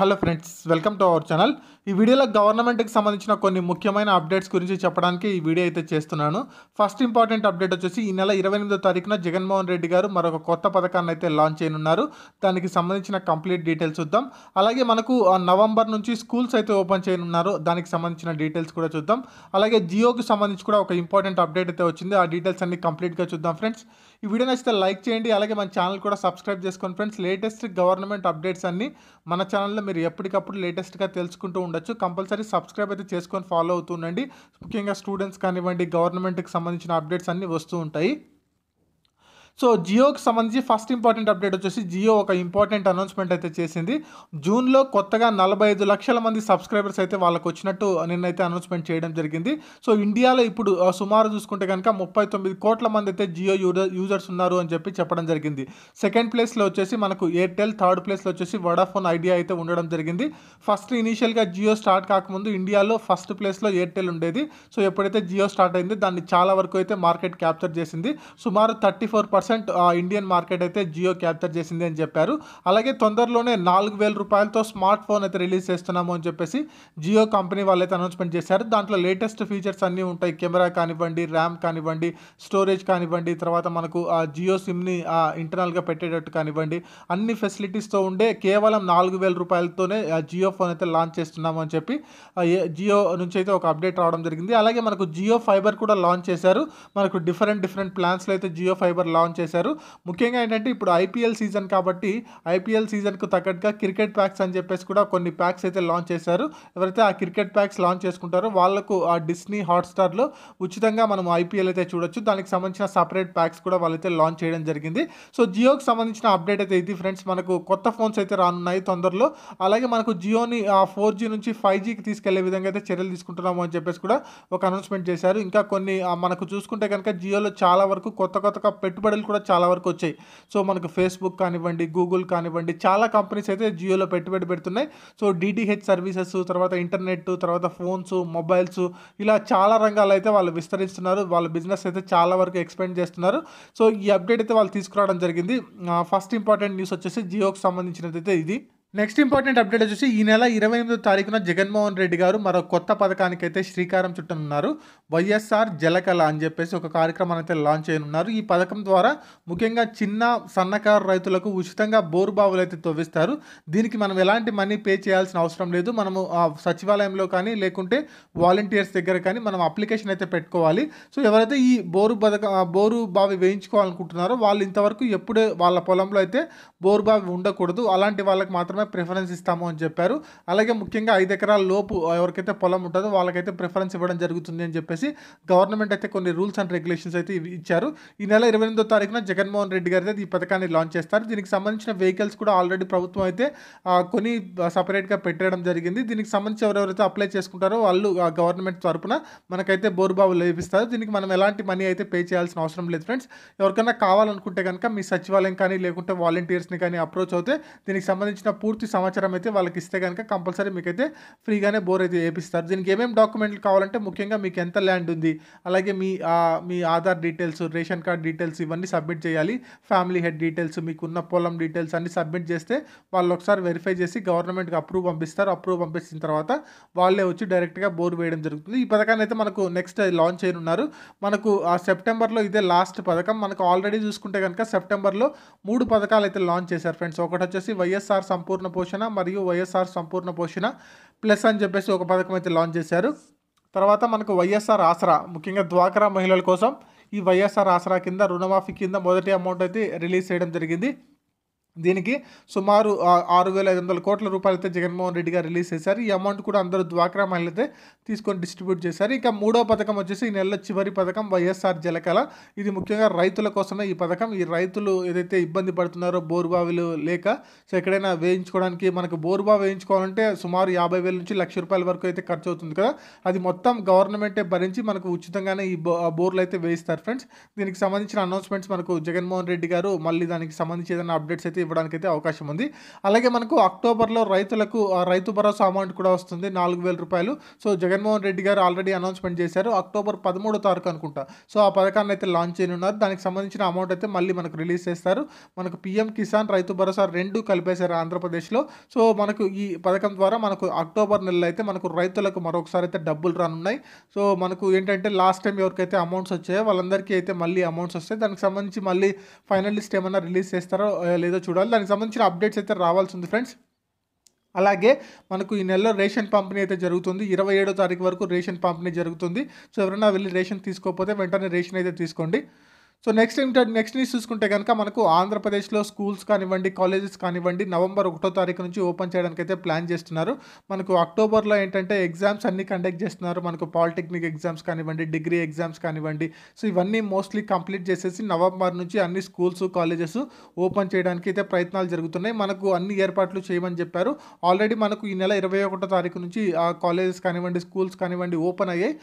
hello friends welcome to our channel ఈ వీడియోలో గవర్నమెంట్కి సంబంధించిన కొన్ని ముఖ్యమైన అప్డేట్స్ గురించి చెప్పడానికి ఈ వీడియో అయితే చేస్తున్నాను ఫస్ట్ ఇంపార్టెంట్ అప్డేట్ వచ్చేసి ఈ నెల ఇరవై ఎనిమిదో తారీఖున జగన్మోహన్ రెడ్డి గారు మరొక కొత్త పథకాన్ని అయితే లాంచ్ చేయనున్నారు దానికి సంబంధించిన కంప్లీట్ డీటెయిల్స్ చూద్దాం అలాగే మనకు నవంబర్ నుంచి స్కూల్స్ అయితే ఓపెన్ చేయనున్నారు దానికి సంబంధించిన డీటెయిల్స్ కూడా చూద్దాం అలాగే జియోకి సంబంధించి కూడా ఒక ఇంపార్టెంట్ అప్డేట్ అయితే వచ్చింది ఆ డీటెయిల్స్ అన్ని కంప్లీట్గా చూద్దాం ఫ్రెండ్స్ ఈ వీడియో నచ్చితే లైక్ చేయండి అలాగే మన ఛానల్ కూడా సబ్స్క్రైబ్ చేసుకోండి ఫ్రెండ్స్ లేటెస్ట్ గవర్నమెంట్ అప్డేట్స్ అన్ని మన ఛానల్లో మీరు ఎప్పటికప్పుడు లేటెస్ట్గా తెలుసుకుంటూ ఉండొచ్చు కంపల్సరీ సబ్స్క్రైబ్ అయితే చేసుకొని ఫాలో అవుతుండండి ముఖ్యంగా స్టూడెంట్స్ కానివ్వండి గవర్నమెంట్కి సంబంధించిన అప్డేట్స్ అన్నీ వస్తూ ఉంటాయి సో జియోకి సంబంధించి ఫస్ట్ ఇంపార్టెంట్ అప్డేట్ వచ్చేసి జియో ఒక ఇంపార్టెంట్ అనౌన్స్మెంట్ అయితే చేసింది జూన్లో కొత్తగా నలభై ఐదు లక్షల మంది సబ్స్క్రైబర్స్ అయితే వాళ్ళకు వచ్చినట్టు నిన్నైతే అనౌన్స్మెంట్ చేయడం జరిగింది సో ఇండియాలో ఇప్పుడు సుమారు చూసుకుంటే కనుక ముప్పై తొమ్మిది కోట్ల మంది అయితే జియో యూజర్స్ ఉన్నారు అని చెప్పి చెప్పడం జరిగింది సెకండ్ ప్లేస్లో వచ్చేసి మనకు ఎయిర్టెల్ థర్డ్ ప్లేస్లో వచ్చేసి వడాఫోన్ ఐడియా అయితే ఉండడం జరిగింది ఫస్ట్ ఇనీషియల్గా జియో స్టార్ట్ కాకముందు ఇండియాలో ఫస్ట్ ప్లేస్లో ఎయిర్టెల్ ఉండేది సో ఎప్పుడైతే జియో స్టార్ట్ అయింది దాన్ని చాలా వరకు అయితే మార్కెట్ క్యాప్చర్ చేసింది సుమారు thirty four percent Indian market అయితే జియో క్యాప్చర్ చేసింది అని చెప్పారు అలాగే తొందరలోనే నాలుగు వేల రూపాయలతో స్మార్ట్ ఫోన్ అయితే రిలీజ్ చేస్తున్నాము అని చెప్పేసి జియో కంపెనీ వాళ్ళైతే అనౌన్స్మెంట్ చేశారు దాంట్లో లేటెస్ట్ ఫీచర్స్ అన్నీ ఉంటాయి కెమెరా కానివ్వండి ర్యామ్ కానివ్వండి స్టోరేజ్ కానివ్వండి తర్వాత మనకు ఆ జియో సిమ్ని ఇంటర్నల్గా పెట్టేటట్టు కానివ్వండి అన్ని ఫెసిలిటీస్తో ఉండే కేవలం నాలుగు వేల రూపాయలతోనే జియో ఫోన్ అయితే లాంచ్ చేస్తున్నాము అని చెప్పి జియో నుంచి అయితే ఒక అప్డేట్ రావడం జరిగింది అలాగే మనకు జియో ఫైబర్ కూడా లాంచ్ చేశారు మనకు డిఫరెంట్ డిఫరెంట్ ప్లాన్స్లో అయితే జియో ఫైబర్ లాంచ్ లాంచ్ చేశారు ముఖ్యంగా ఏంటంటే ఇప్పుడు ఐపీఎల్ సీజన్ కాబట్టి ఐపీఎల్ సీజన్కు తగ్గట్టుగా క్రికెట్ ప్యాక్స్ అని చెప్పేసి కూడా కొన్ని ప్యాక్స్ అయితే లాంచ్ చేశారు ఎవరైతే ఆ క్రికెట్ ప్యాక్స్ లాంచ్ చేసుకుంటారో వాళ్లకు ఆ డిస్నీ హాట్స్టార్లో ఉచితంగా మనం ఐపీఎల్ అయితే చూడొచ్చు దానికి సంబంధించిన సపరేట్ ప్యాక్స్ కూడా వాళ్ళైతే లాంచ్ చేయడం జరిగింది సో జియోకి సంబంధించిన అప్డేట్ అయితే ఇది ఫ్రెండ్స్ మనకు కొత్త ఫోన్స్ అయితే రానున్నాయి తొందరలో అలాగే మనకు జియోని ఫోర్ జీ నుంచి ఫైవ్ జీకి తీసుకెళ్లే విధంగా అయితే చర్యలు తీసుకుంటున్నాము అని చెప్పేసి కూడా ఒక అనౌన్స్మెంట్ చేశారు ఇంకా కొన్ని మనకు చూసుకుంటే కనుక జియోలో చాలా వరకు కొత్త కొత్తగా పెట్టుబడులు వీడియోలు కూడా చాలా వరకు వచ్చాయి సో మనకు ఫేస్బుక్ కానివ్వండి గూగుల్ కానివ్వండి చాలా కంపెనీస్ అయితే జియోలో పెట్టుబడి పెడుతున్నాయి సో డిటిహెచ్ సర్వీసెస్ తర్వాత ఇంటర్నెట్ తర్వాత ఫోన్స్ మొబైల్స్ ఇలా చాలా రంగాలు అయితే వాళ్ళు విస్తరిస్తున్నారు వాళ్ళ బిజినెస్ అయితే చాలా వరకు ఎక్స్పెండ్ చేస్తున్నారు సో ఈ అప్డేట్ అయితే వాళ్ళు తీసుకురావడం జరిగింది ఫస్ట్ ఇంపార్టెంట్ న్యూస్ వచ్చేసి జియోకి సంబంధించినది అయితే ఇది నెక్స్ట్ ఇంపార్టెంట్ అప్డేట్ వచ్చేసి ఈ నెల ఇరవై ఎనిమిదో తారీఖున జగన్మోహన్ రెడ్డి గారు మరో కొత్త పథకానికి అయితే శ్రీకారం చుట్టనున్నారు వైఎస్ఆర్ జలకళ అని చెప్పేసి ఒక కార్యక్రమాన్ని అయితే లాంచ్ చేయనున్నారు ఈ పథకం ద్వారా ముఖ్యంగా చిన్న సన్నకారు రైతులకు ఉచితంగా బోరు బావులు అయితే తవ్విస్తారు దీనికి మనం ఎలాంటి మనీ పే చేయాల్సిన అవసరం లేదు మనము సచివాలయంలో కానీ లేకుంటే వాలంటీర్స్ దగ్గర కానీ మనం అప్లికేషన్ అయితే పెట్టుకోవాలి సో ఎవరైతే ఈ బోరు పథక బోరు బావి వేయించుకోవాలనుకుంటున్నారో వాళ్ళు ఇంతవరకు ఎప్పుడే వాళ్ళ పొలంలో అయితే బోరు బావి ఉండకూడదు అలాంటి వాళ్ళకి మాత్రమే మాత్రమే ప్రిఫరెన్స్ ఇస్తాము అని చెప్పారు అలాగే ముఖ్యంగా ఐదు ఎకరాల లోపు ఎవరికైతే పొలం ఉంటుందో వాళ్ళకైతే ప్రిఫరెన్స్ ఇవ్వడం జరుగుతుంది అని చెప్పేసి గవర్నమెంట్ అయితే కొన్ని రూల్స్ అండ్ రెగ్యులేషన్స్ అయితే ఇచ్చారు ఈ నెల ఇరవై ఎనిమిదో తారీఖున జగన్మోహన్ రెడ్డి గారి ఈ పథకాన్ని లాంచ్ చేస్తారు దీనికి సంబంధించిన వెహికల్స్ కూడా ఆల్రెడీ ప్రభుత్వం అయితే కొన్ని సపరేట్గా పెట్టడం జరిగింది దీనికి సంబంధించి ఎవరెవరైతే అప్లై చేసుకుంటారో వాళ్ళు గవర్నమెంట్ తరఫున మనకైతే బోరుబాబు లభిస్తారు దీనికి మనం ఎలాంటి మనీ అయితే పే చేయాల్సిన అవసరం లేదు ఫ్రెండ్స్ ఎవరికైనా కావాలనుకుంటే కనుక మీ సచివాలయం కానీ లేకుంటే వాలంటీర్స్ని కానీ అప్రోచ్ అవుతే దీనికి సంబంధించిన పూర్తి పూర్తి సమాచారం అయితే వాళ్ళకి ఇస్తే కనుక కంపల్సరీ మీకైతే ఫ్రీగానే బోర్ అయితే వేపిస్తారు దీనికి ఏమేమి డాక్యుమెంట్లు కావాలంటే ముఖ్యంగా మీకు ఎంత ల్యాండ్ ఉంది అలాగే మీ మీ Aadhaar details ration card details ఇవన్నీ సబ్మిట్ చేయాలి ఫ్యామిలీ హెడ్ డీటెయిల్స్ మీకున్న పొలం డీటెయిల్స్ అన్ని సబ్మిట్ చేస్తే వాళ్ళు ఒకసారి వెరిఫై చేసి గవర్నమెంట్కి అప్రూవ్ పంపిస్తారు అప్రూవ్ పంపించిన తర్వాత వాళ్ళే వచ్చి డైరెక్ట్గా బోర్ వేయడం జరుగుతుంది ఈ పథకాన్ని అయితే మనకు నెక్స్ట్ లాంచ్ చేయనున్నారు మనకు సెప్టెంబర్లో ఇదే లాస్ట్ పథకం మనకు ఆల్రెడీ చూసుకుంటే కనుక సెప్టెంబర్లో మూడు పథకాలు అయితే లాంచ్ చేశారు ఫ్రెండ్స్ ఒకటి వచ్చేసి వైఎస్ఆర్ సంపూర్ణ సంపూర్ణ పోషణ మరియు వైఎస్ఆర్ సంపూర్ణ పోషణ ప్లస్ అని చెప్పేసి ఒక పథకం అయితే లాంచ్ చేశారు తర్వాత మనకు వైఎస్ఆర్ ఆసరా ముఖ్యంగా ద్వాకరా మహిళల కోసం ఈ వైఎస్ఆర్ ఆసరా కింద రుణమాఫీ కింద మొదటి అమౌంట్ అయితే రిలీజ్ చేయడం జరిగింది దీనికి సుమారు ఆరు వేల ఐదు వందల కోట్ల రూపాయలు అయితే జగన్మోహన్ రెడ్డి గారు రిలీజ్ చేశారు ఈ అమౌంట్ కూడా అందరూ డ్వాక్రా మహిళలు అయితే తీసుకొని డిస్ట్రిబ్యూట్ చేశారు ఇక మూడో పథకం వచ్చేసి ఈ నెల చివరి పథకం వైఎస్ఆర్ జలకళ ఇది ముఖ్యంగా రైతుల కోసమే ఈ పథకం ఈ రైతులు ఏదైతే ఇబ్బంది పడుతున్నారో బోరుబావిలు లేక సో ఎక్కడైనా వేయించుకోవడానికి మనకు బోరుబావి వేయించుకోవాలంటే సుమారు యాభై వేల నుంచి లక్ష రూపాయల వరకు అయితే ఖర్చు అవుతుంది కదా అది మొత్తం గవర్నమెంటే భరించి మనకు ఉచితంగానే ఈ బోర్లు అయితే వేయిస్తారు ఫ్రెండ్స్ దీనికి సంబంధించిన అనౌన్స్మెంట్స్ మనకు జగన్మోహన్ రెడ్డి గారు మళ్ళీ దానికి సంబంధించి ఏదైనా అప్డేట్స్ అయితే ఇవ్వడానికి అయితే అవకాశం ఉంది అలాగే మనకు అక్టోబర్లో రైతులకు రైతు భరోసా అమౌంట్ కూడా వస్తుంది నాలుగు వేల రూపాయలు సో జగన్మోహన్ రెడ్డి గారు ఆల్రెడీ అనౌన్స్మెంట్ చేశారు అక్టోబర్ పదమూడో తారీఖు అనుకుంటా సో ఆ పథకాన్ని అయితే లాంచ్ ఉన్నారు దానికి సంబంధించిన అమౌంట్ అయితే మళ్ళీ మనకు రిలీజ్ చేస్తారు మనకు పీఎం కిసాన్ రైతు భరోసా రెండు కలిపేశారు ఆంధ్రప్రదేశ్లో సో మనకు ఈ పథకం ద్వారా మనకు అక్టోబర్ నెలలో అయితే మనకు రైతులకు మరొకసారి అయితే డబ్బులు రానున్నాయి సో మనకు ఏంటంటే లాస్ట్ టైం ఎవరికైతే అమౌంట్స్ వచ్చాయో వాళ్ళందరికీ అయితే మళ్ళీ అమౌంట్స్ వస్తాయి దానికి సంబంధించి మళ్ళీ ఫైనల్ లిస్ట్ ఏమైనా రిలీజ్ చేస్తారో లేదో చూడాలి చూడాలి దానికి సంబంధించిన అప్డేట్స్ అయితే రావాల్సి ఉంది ఫ్రెండ్స్ అలాగే మనకు ఈ నెలలో రేషన్ పంపిణీ అయితే జరుగుతుంది ఇరవై ఏడో తారీఖు వరకు రేషన్ పంపిణీ జరుగుతుంది సో ఎవరైనా వెళ్ళి రేషన్ తీసుకోకపోతే వెంటనే రేషన్ అయితే తీసుకోండి సో నెక్స్ట్ ఏమిటంటే నెక్స్ట్ న్యూస్ చూసుకుంటే కనుక మనకు ఆంధ్రప్రదేశ్లో స్కూల్స్ కానివ్వండి కాలేజెస్ కానివ్వండి నవంబర్ ఒకటో తారీఖు నుంచి ఓపెన్ చేయడానికి అయితే ప్లాన్ చేస్తున్నారు మనకు అక్టోబర్లో ఏంటంటే ఎగ్జామ్స్ అన్ని కండక్ట్ చేస్తున్నారు మనకు పాలిటెక్నిక్ ఎగ్జామ్స్ కానివ్వండి డిగ్రీ ఎగ్జామ్స్ కానివ్వండి సో ఇవన్నీ మోస్ట్లీ కంప్లీట్ చేసేసి నవంబర్ నుంచి అన్ని స్కూల్స్ కాలేజెస్ ఓపెన్ చేయడానికి అయితే ప్రయత్నాలు జరుగుతున్నాయి మనకు అన్ని ఏర్పాట్లు చేయమని చెప్పారు ఆల్రెడీ మనకు ఈ నెల ఇరవై ఒకటో తారీఖు నుంచి కాలేజెస్ కానివ్వండి స్కూల్స్ కానివ్వండి ఓపెన్ అయ్యాయి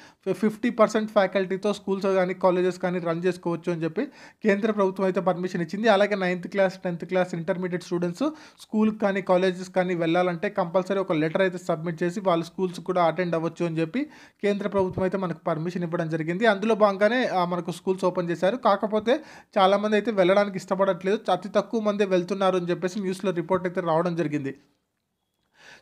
ఫిఫ్టీ పర్సెంట్ ఫ్యాకల్టీతో స్కూల్స్ కానీ కాలేజెస్ కానీ రన్ చేసుకోవచ్చు అని చెప్పి కేంద్ర ప్రభుత్వం అయితే పర్మిషన్ ఇచ్చింది అలాగే ninth class tenth class intermediate students స్కూల్కి కానీ కాలేజెస్ కానీ వెళ్ళాలంటే కంపల్సరీ ఒక లెటర్ అయితే సబ్మిట్ చేసి వాళ్ళ స్కూల్స్ కూడా అటెండ్ అవ్వచ్చు అని చెప్పి కేంద్ర ప్రభుత్వం అయితే మనకు పర్మిషన్ ఇవ్వడం జరిగింది అందులో భాగంగానే మనకు స్కూల్స్ ఓపెన్ చేశారు కాకపోతే చాలామంది అయితే వెళ్ళడానికి ఇష్టపడట్లేదు అతి తక్కువ మంది వెళ్తున్నారు అని చెప్పేసి న్యూస్లో రిపోర్ట్ అయితే రావడం జరిగింది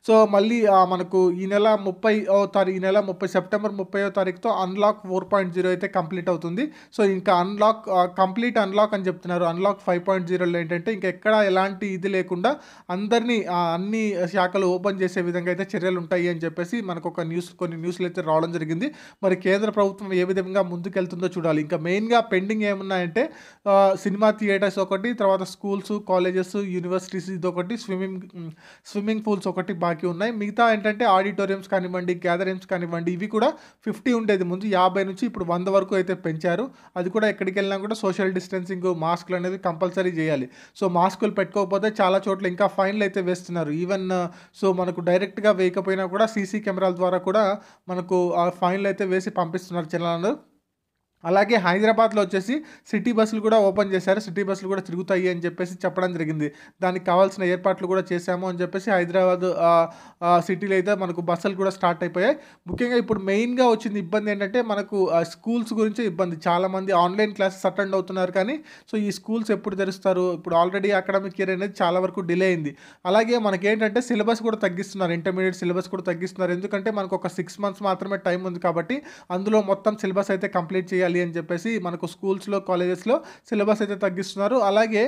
సో మళ్ళీ మనకు ఈ నెల ముప్పై తారీఖు ఈ నెల ముప్పై సెప్టెంబర్ ముప్పైయో తారీఖుతో అన్లాక్ ఫోర్ పాయింట్ జీరో అయితే కంప్లీట్ అవుతుంది సో ఇంకా అన్లాక్ కంప్లీట్ అన్లాక్ అని చెప్తున్నారు అన్లాక్ ఫైవ్ పాయింట్ జీరోలో ఏంటంటే ఇంకా ఎక్కడ ఎలాంటి ఇది లేకుండా అందరినీ అన్ని శాఖలు ఓపెన్ చేసే విధంగా అయితే చర్యలు ఉంటాయి అని చెప్పేసి మనకు ఒక న్యూస్ కొన్ని న్యూస్లు అయితే రావడం జరిగింది మరి కేంద్ర ప్రభుత్వం ఏ విధంగా ముందుకెళ్తుందో చూడాలి ఇంకా మెయిన్గా పెండింగ్ ఏమున్నాయంటే సినిమా థియేటర్స్ ఒకటి తర్వాత స్కూల్స్ కాలేజెస్ యూనివర్సిటీస్ ఇదొకటి స్విమ్మింగ్ స్విమ్మింగ్ పూల్స్ ఒకటి బాకీ ఉన్నాయి మిగతా ఏంటంటే ఆడిటోరియంస్ కానివ్వండి గ్యాదరింగ్స్ కానివ్వండి ఇవి కూడా ఫిఫ్టీ ఉండేది ముందు యాభై నుంచి ఇప్పుడు వంద వరకు అయితే పెంచారు అది కూడా ఎక్కడికి వెళ్ళినా కూడా సోషల్ డిస్టెన్సింగ్ మాస్కులు అనేది కంపల్సరీ చేయాలి సో మాస్కులు పెట్టుకోకపోతే చాలా చోట్ల ఇంకా ఫైన్లు అయితే వేస్తున్నారు ఈవెన్ సో మనకు డైరెక్ట్గా వేయకపోయినా కూడా సీసీ కెమెరాల ద్వారా కూడా మనకు ఆ ఫైన్లు అయితే వేసి పంపిస్తున్నారు చిన్నాను అలాగే హైదరాబాద్లో వచ్చేసి సిటీ బస్సులు కూడా ఓపెన్ చేశారు సిటీ బస్సులు కూడా తిరుగుతాయి అని చెప్పేసి చెప్పడం జరిగింది దానికి కావాల్సిన ఏర్పాట్లు కూడా చేశాము అని చెప్పేసి హైదరాబాద్ సిటీలో అయితే మనకు బస్సులు కూడా స్టార్ట్ అయిపోయాయి ముఖ్యంగా ఇప్పుడు మెయిన్గా వచ్చింది ఇబ్బంది ఏంటంటే మనకు స్కూల్స్ గురించి ఇబ్బంది చాలామంది ఆన్లైన్ క్లాసెస్ అటెండ్ అవుతున్నారు కానీ సో ఈ స్కూల్స్ ఎప్పుడు తెరుస్తారు ఇప్పుడు ఆల్రెడీ అకాడమిక్ ఇయర్ అనేది చాలా వరకు డిలే అయింది అలాగే మనకేంటంటే సిలబస్ కూడా తగ్గిస్తున్నారు ఇంటర్మీడియట్ సిలబస్ కూడా తగ్గిస్తున్నారు ఎందుకంటే మనకు ఒక సిక్స్ మంత్స్ మాత్రమే టైం ఉంది కాబట్టి అందులో మొత్తం సిలబస్ అయితే కంప్లీట్ చేయాలి చేయాలి అని చెప్పేసి మనకు స్కూల్స్లో కాలేజెస్లో సిలబస్ అయితే తగ్గిస్తున్నారు అలాగే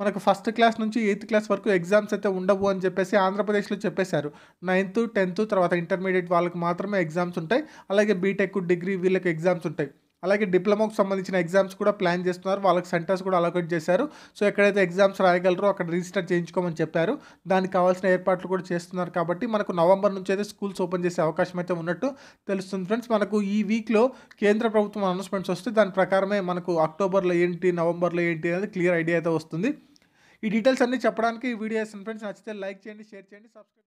మనకు ఫస్ట్ క్లాస్ నుంచి ఎయిత్ క్లాస్ వరకు ఎగ్జామ్స్ అయితే ఉండవు అని చెప్పేసి ఆంధ్రప్రదేశ్లో చెప్పేశారు నైన్త్ టెన్త్ తర్వాత ఇంటర్మీడియట్ వాళ్ళకి మాత్రమే ఎగ్జామ్స్ ఉంటాయి అలాగే బీటెక్ డిగ్రీ వీళ్ళకి ఎగ్జామ్స్ ఉంటాయి అలాగే డిప్లొమాకు సంబంధించిన ఎగ్జామ్స్ కూడా ప్లాన్ చేస్తున్నారు వాళ్ళకి సెంటర్స్ కూడా అలొకేట్ చేశారు సో ఎక్కడైతే ఎగ్జామ్స్ రాయగలరో అక్కడ రిజిస్టర్ చేయించుకోమని చెప్పారు దానికి కావాల్సిన ఏర్పాట్లు కూడా చేస్తున్నారు కాబట్టి మనకు నవంబర్ నుంచి అయితే స్కూల్స్ ఓపెన్ చేసే అవకాశం అయితే ఉన్నట్టు తెలుస్తుంది ఫ్రెండ్స్ మనకు ఈ వీక్లో కేంద్ర ప్రభుత్వం అనౌన్స్మెంట్స్ వస్తే దాని ప్రకారమే మనకు అక్టోబర్లో ఏంటి నవంబర్లో ఏంటి అనేది క్లియర్ ఐడియా అయితే వస్తుంది ఈ డీటెయిల్స్ అన్నీ చెప్పడానికి వీడియో ఫ్రెండ్స్ నచ్చితే లైక్ చేయండి షేర్ చేయండి సబ్స్క్రైబ్